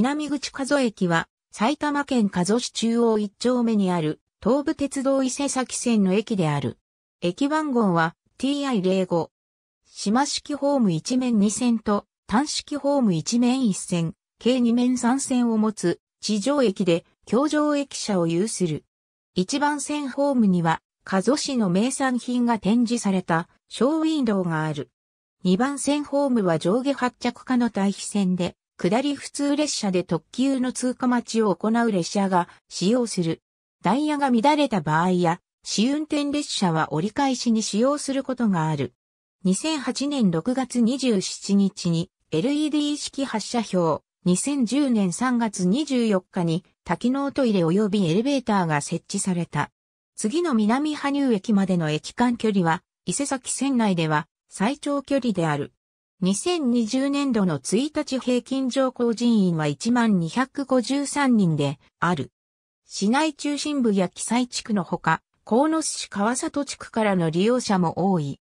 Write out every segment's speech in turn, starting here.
南口加須駅は、埼玉県加須市中央一丁目にある、東武鉄道伊勢崎線の駅である。駅番号は TI05。島式ホーム1面2線と、単式ホーム1面1線、計2面3線を持つ、地上駅で、京上駅舎を有する。1番線ホームには、加須市の名産品が展示された、ショーウィンドウがある。2番線ホームは上下発着下の対比線で、下り普通列車で特急の通過待ちを行う列車が使用する。ダイヤが乱れた場合や、試運転列車は折り返しに使用することがある。2008年6月27日に LED 式発射表、2010年3月24日に多機能トイレ及びエレベーターが設置された。次の南羽生駅までの駅間距離は、伊勢崎線内では最長距離である。2020年度の1日平均上降人員は1253人である。市内中心部や記載地区のほか、鴻巣市川里地区からの利用者も多い。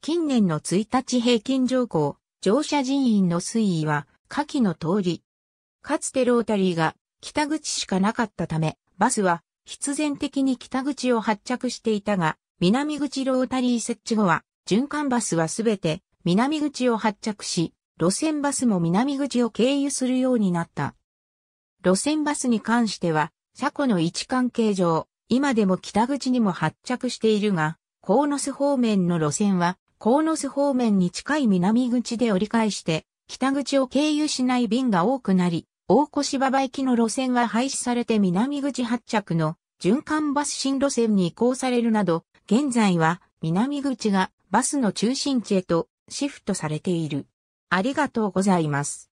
近年の1日平均上降、乗車人員の推移は、下記の通り。かつてロータリーが北口しかなかったため、バスは必然的に北口を発着していたが、南口ロータリー設置後は、循環バスはすべて南口を発着し、路線バスも南口を経由するようになった。路線バスに関しては、車庫の位置関係上、今でも北口にも発着しているが、鴻巣方面の路線は、鴻巣方面に近い南口で折り返して、北口を経由しない便が多くなり、大越馬場行きの路線は廃止されて南口発着の循環バス新路線に移行されるなど、現在は南口がバスの中心地へとシフトされている。ありがとうございます。